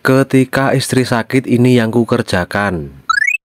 Ketika istri sakit ini yang kukerjakan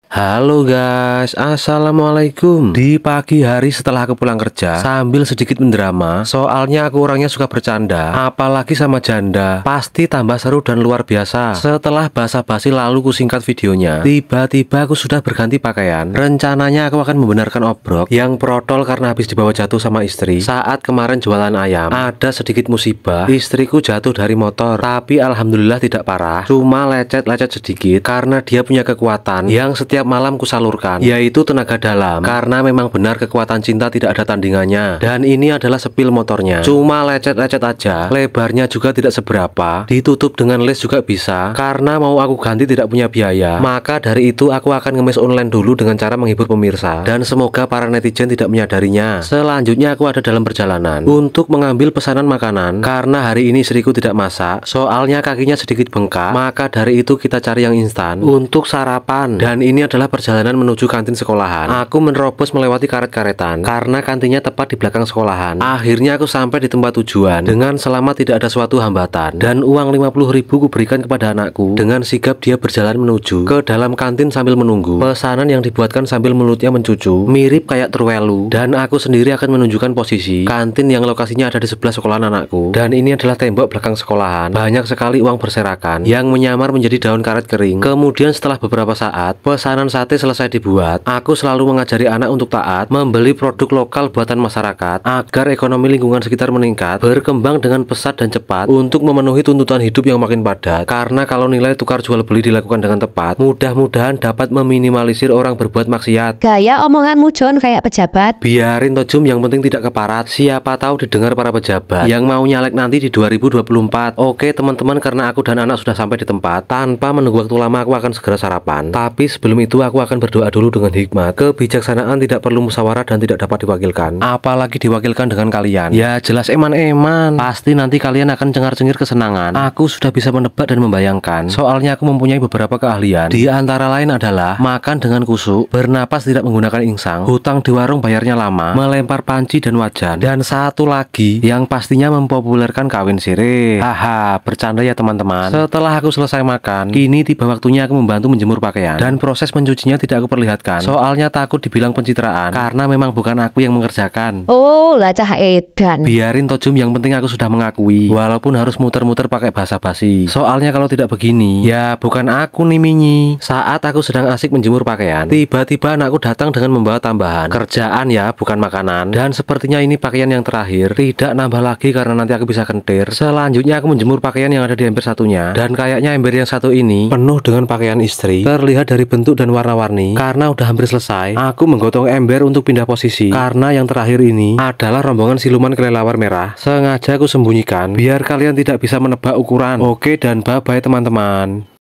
Halo guys, Assalamualaikum Di pagi hari setelah aku pulang kerja Sambil sedikit mendrama Soalnya aku orangnya suka bercanda Apalagi sama janda Pasti tambah seru dan luar biasa Setelah basa-basi lalu ku singkat videonya Tiba-tiba aku sudah berganti pakaian Rencananya aku akan membenarkan obrok Yang protol karena habis dibawa jatuh sama istri Saat kemarin jualan ayam Ada sedikit musibah Istriku jatuh dari motor Tapi alhamdulillah tidak parah Cuma lecet-lecet sedikit Karena dia punya kekuatan Yang setiap setiap malam kusalurkan, yaitu tenaga dalam. Karena memang benar kekuatan cinta tidak ada tandingannya. Dan ini adalah sepil motornya. Cuma lecet-lecet aja, lebarnya juga tidak seberapa. Ditutup dengan les juga bisa. Karena mau aku ganti tidak punya biaya. Maka dari itu aku akan ngemis online dulu dengan cara menghibur pemirsa. Dan semoga para netizen tidak menyadarinya. Selanjutnya aku ada dalam perjalanan untuk mengambil pesanan makanan karena hari ini istriku tidak masak. Soalnya kakinya sedikit bengkak, maka dari itu kita cari yang instan untuk sarapan. Dan ini adalah perjalanan menuju kantin sekolahan. Aku menerobos melewati karet-karetan karena kantinnya tepat di belakang sekolahan. Akhirnya aku sampai di tempat tujuan dengan selama tidak ada suatu hambatan dan uang 50 ribu kuberikan kepada anakku. Dengan sigap dia berjalan menuju ke dalam kantin sambil menunggu. Pesanan yang dibuatkan sambil mulutnya mencucu mirip kayak terwelu dan aku sendiri akan menunjukkan posisi kantin yang lokasinya ada di sebelah sekolahan anakku. Dan ini adalah tembok belakang sekolahan. Banyak sekali uang berserakan yang menyamar menjadi daun karet kering. Kemudian setelah beberapa saat pesanan makanan sate selesai dibuat, aku selalu mengajari anak untuk taat, membeli produk lokal buatan masyarakat, agar ekonomi lingkungan sekitar meningkat, berkembang dengan pesat dan cepat, untuk memenuhi tuntutan hidup yang makin padat. Karena kalau nilai tukar jual beli dilakukan dengan tepat, mudah-mudahan dapat meminimalisir orang berbuat maksiat. Gaya omongan John kayak pejabat. Biarin tojum yang penting tidak keparat. Siapa tahu didengar para pejabat yang mau nyalek nanti di 2024. Oke teman-teman, karena aku dan anak sudah sampai di tempat, tanpa menunggu waktu lama aku akan segera sarapan. Tapi sebelum itu itu aku akan berdoa dulu dengan hikmat. Kebijaksanaan tidak perlu musyawarah dan tidak dapat diwakilkan. Apalagi diwakilkan dengan kalian. Ya jelas eman-eman. Pasti nanti kalian akan cengar-cengir kesenangan. Aku sudah bisa menebak dan membayangkan. Soalnya aku mempunyai beberapa keahlian. Di antara lain adalah makan dengan kusuk, bernapas tidak menggunakan insang, hutang di warung bayarnya lama, melempar panci dan wajan, dan satu lagi yang pastinya mempopulerkan kawin sirih. Haha, bercanda ya teman-teman. Setelah aku selesai makan, kini tiba waktunya aku membantu menjemur pakaian dan proses mencucinya tidak aku perlihatkan. Soalnya takut dibilang pencitraan karena memang bukan aku yang mengerjakan. Oh, lah edan. Biarin Tojum yang penting aku sudah mengakui walaupun harus muter-muter pakai bahasa basi. Soalnya kalau tidak begini, ya bukan aku nih Minyi. Saat aku sedang asik menjemur pakaian, tiba-tiba anakku datang dengan membawa tambahan. Kerjaan ya, bukan makanan. Dan sepertinya ini pakaian yang terakhir, tidak nambah lagi karena nanti aku bisa kentir. Selanjutnya aku menjemur pakaian yang ada di ember satunya dan kayaknya ember yang satu ini penuh dengan pakaian istri. Terlihat dari bentuk dan warna-warni karena udah hampir selesai aku menggotong ember untuk pindah posisi karena yang terakhir ini adalah rombongan siluman kelelawar merah sengaja aku sembunyikan biar kalian tidak bisa menebak ukuran oke dan bye bye teman-teman